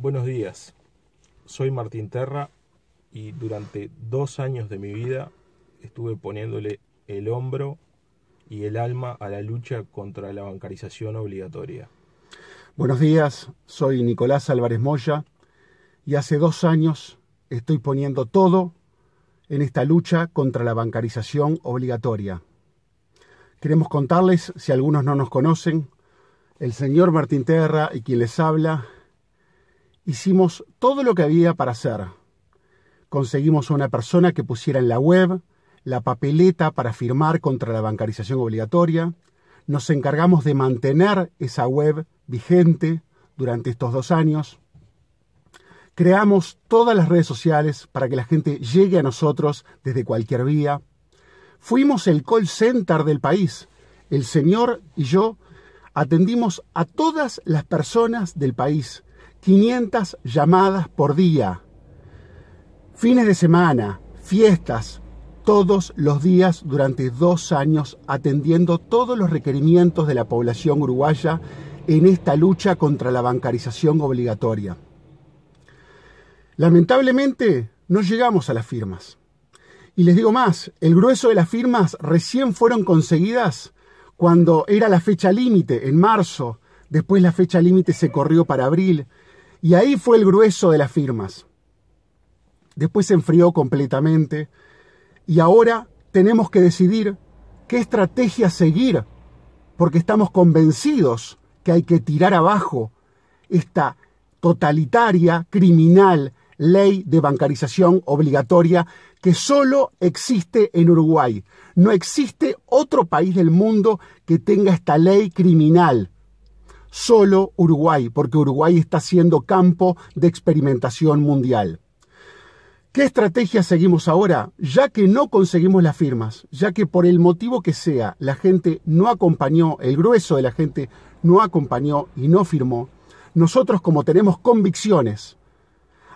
Buenos días, soy Martín Terra y durante dos años de mi vida estuve poniéndole el hombro y el alma a la lucha contra la bancarización obligatoria. Buenos días, soy Nicolás Álvarez Moya y hace dos años estoy poniendo todo en esta lucha contra la bancarización obligatoria. Queremos contarles, si algunos no nos conocen, el señor Martín Terra y quien les habla Hicimos todo lo que había para hacer. Conseguimos una persona que pusiera en la web la papeleta para firmar contra la bancarización obligatoria. Nos encargamos de mantener esa web vigente durante estos dos años. Creamos todas las redes sociales para que la gente llegue a nosotros desde cualquier vía. Fuimos el call center del país. El señor y yo atendimos a todas las personas del país 500 llamadas por día, fines de semana, fiestas, todos los días durante dos años atendiendo todos los requerimientos de la población uruguaya en esta lucha contra la bancarización obligatoria. Lamentablemente no llegamos a las firmas. Y les digo más, el grueso de las firmas recién fueron conseguidas cuando era la fecha límite, en marzo, después la fecha límite se corrió para abril, y ahí fue el grueso de las firmas. Después se enfrió completamente y ahora tenemos que decidir qué estrategia seguir, porque estamos convencidos que hay que tirar abajo esta totalitaria, criminal ley de bancarización obligatoria que solo existe en Uruguay. No existe otro país del mundo que tenga esta ley criminal solo Uruguay, porque Uruguay está siendo campo de experimentación mundial. ¿Qué estrategia seguimos ahora? Ya que no conseguimos las firmas, ya que por el motivo que sea la gente no acompañó, el grueso de la gente no acompañó y no firmó, nosotros como tenemos convicciones,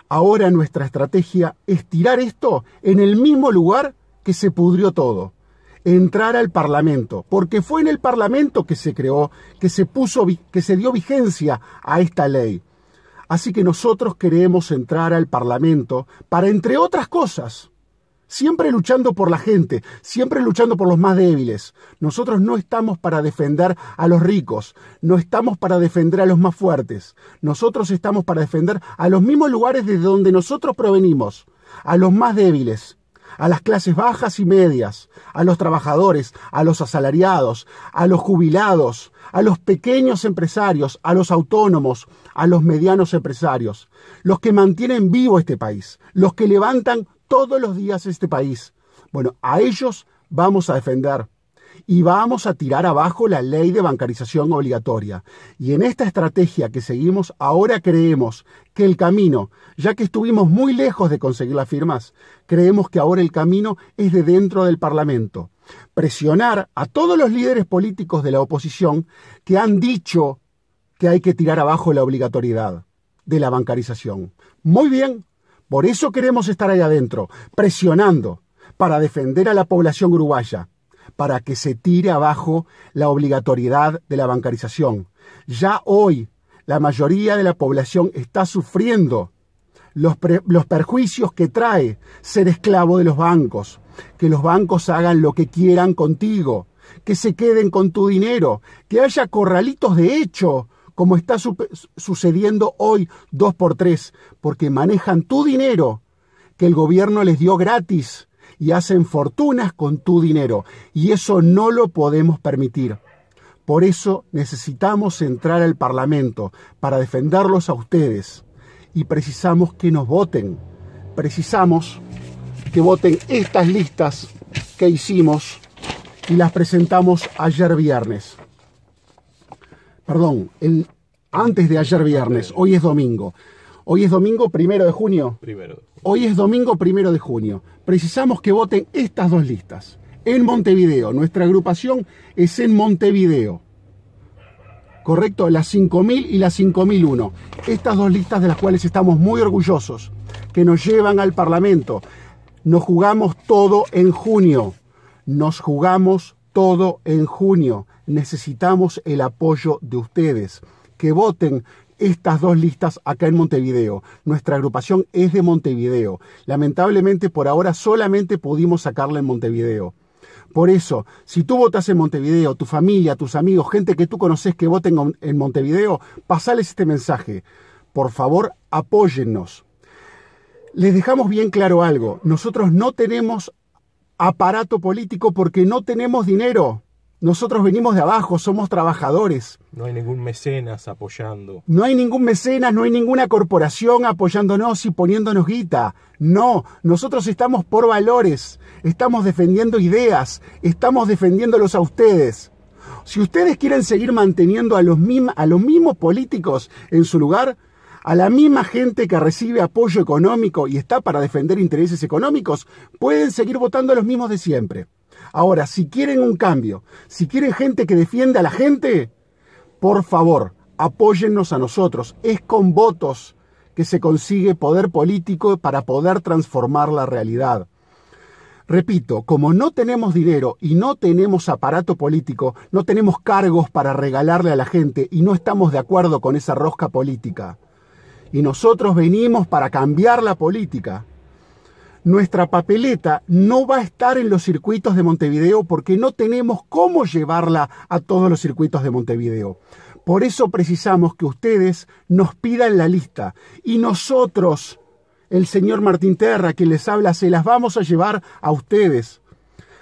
ahora nuestra estrategia es tirar esto en el mismo lugar que se pudrió todo, entrar al Parlamento, porque fue en el Parlamento que se creó, que se puso, que se dio vigencia a esta ley. Así que nosotros queremos entrar al Parlamento para, entre otras cosas, siempre luchando por la gente, siempre luchando por los más débiles. Nosotros no estamos para defender a los ricos, no estamos para defender a los más fuertes, nosotros estamos para defender a los mismos lugares desde donde nosotros provenimos, a los más débiles a las clases bajas y medias, a los trabajadores, a los asalariados, a los jubilados, a los pequeños empresarios, a los autónomos, a los medianos empresarios, los que mantienen vivo este país, los que levantan todos los días este país. Bueno, a ellos vamos a defender y vamos a tirar abajo la ley de bancarización obligatoria. Y en esta estrategia que seguimos, ahora creemos que el camino, ya que estuvimos muy lejos de conseguir las firmas, creemos que ahora el camino es de dentro del Parlamento. Presionar a todos los líderes políticos de la oposición que han dicho que hay que tirar abajo la obligatoriedad de la bancarización. Muy bien, por eso queremos estar ahí adentro, presionando para defender a la población uruguaya, para que se tire abajo la obligatoriedad de la bancarización. Ya hoy la mayoría de la población está sufriendo los, perjuicios que trae ser esclavo de los bancos, que los bancos hagan lo que quieran contigo, que se queden con tu dinero, que haya corralitos de hecho, como está sucediendo hoy dos por tres, porque manejan tu dinero que el gobierno les dio gratis y hacen fortunas con tu dinero. Y eso no lo podemos permitir. Por eso necesitamos entrar al Parlamento para defenderlos a ustedes. Y precisamos que nos voten. Precisamos que voten estas listas que hicimos y las presentamos ayer viernes. Perdón, antes de ayer viernes, hoy es domingo. Hoy es domingo primero de junio. Primero. Hoy es domingo primero de junio. Precisamos que voten estas dos listas. En Montevideo. Nuestra agrupación es en Montevideo. ¿Correcto? Las 5000 y las 5001. Estas dos listas de las cuales estamos muy orgullosos, que nos llevan al Parlamento. Nos jugamos todo en junio. Nos jugamos todo en junio. Necesitamos el apoyo de ustedes. Que voten estas dos listas acá en Montevideo. Nuestra agrupación es de Montevideo. Lamentablemente por ahora solamente pudimos sacarla en Montevideo. Por eso, si tú votas en Montevideo, tu familia, tus amigos, gente que tú conoces que voten en Montevideo, pasales este mensaje. Por favor, apóyennos. Les dejamos bien claro algo. Nosotros no tenemos aparato político porque no tenemos dinero. Nosotros venimos de abajo, somos trabajadores. No hay ningún mecenas apoyando. No hay ningún mecenas, no hay ninguna corporación apoyándonos y poniéndonos guita. No, nosotros estamos por valores, estamos defendiendo ideas, estamos defendiéndolos a ustedes. Si ustedes quieren seguir manteniendo a los, a los mismos políticos en su lugar, a la misma gente que recibe apoyo económico y está para defender intereses económicos, pueden seguir votando a los mismos de siempre. Ahora, si quieren un cambio, si quieren gente que defienda a la gente, por favor, apóyennos a nosotros. Es con votos que se consigue poder político para poder transformar la realidad. Repito, como no tenemos dinero y no tenemos aparato político, no tenemos cargos para regalarle a la gente y no estamos de acuerdo con esa rosca política. Y nosotros venimos para cambiar la política nuestra papeleta no va a estar en los circuitos de Montevideo porque no tenemos cómo llevarla a todos los circuitos de Montevideo. Por eso precisamos que ustedes nos pidan la lista y nosotros, el señor Martín Terra, que les habla, se las vamos a llevar a ustedes,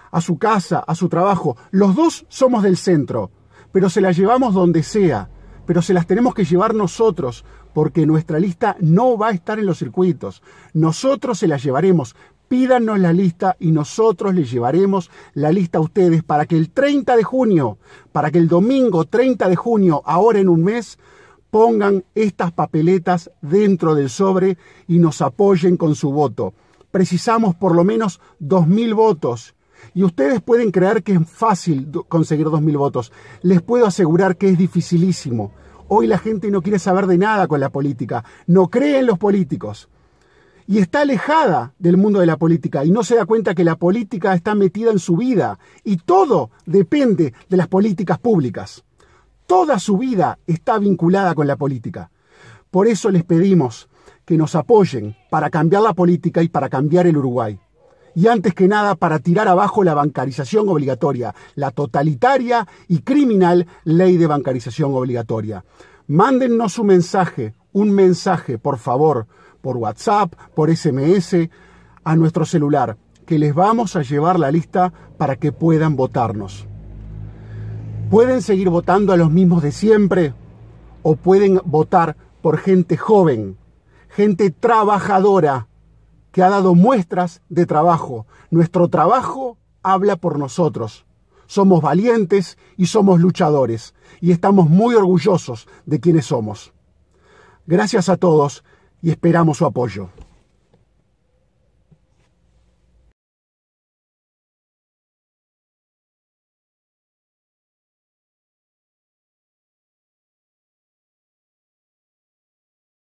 a su casa, a su trabajo. Los dos somos del centro, pero se las llevamos donde sea pero se las tenemos que llevar nosotros, porque nuestra lista no va a estar en los circuitos. Nosotros se las llevaremos. Pídanos la lista y nosotros les llevaremos la lista a ustedes para que el 30 de junio, para que el domingo 30 de junio, ahora en un mes, pongan estas papeletas dentro del sobre y nos apoyen con su voto. Precisamos por lo menos 2.000 votos y ustedes pueden creer que es fácil conseguir 2.000 votos. Les puedo asegurar que es dificilísimo. Hoy la gente no quiere saber de nada con la política. No cree en los políticos. Y está alejada del mundo de la política y no se da cuenta que la política está metida en su vida. Y todo depende de las políticas públicas. Toda su vida está vinculada con la política. Por eso les pedimos que nos apoyen para cambiar la política y para cambiar el Uruguay y antes que nada para tirar abajo la bancarización obligatoria, la totalitaria y criminal ley de bancarización obligatoria. Mándennos un mensaje, un mensaje, por favor, por WhatsApp, por SMS, a nuestro celular, que les vamos a llevar la lista para que puedan votarnos. Pueden seguir votando a los mismos de siempre o pueden votar por gente joven, gente trabajadora, que ha dado muestras de trabajo. Nuestro trabajo habla por nosotros. Somos valientes y somos luchadores y estamos muy orgullosos de quienes somos. Gracias a todos y esperamos su apoyo.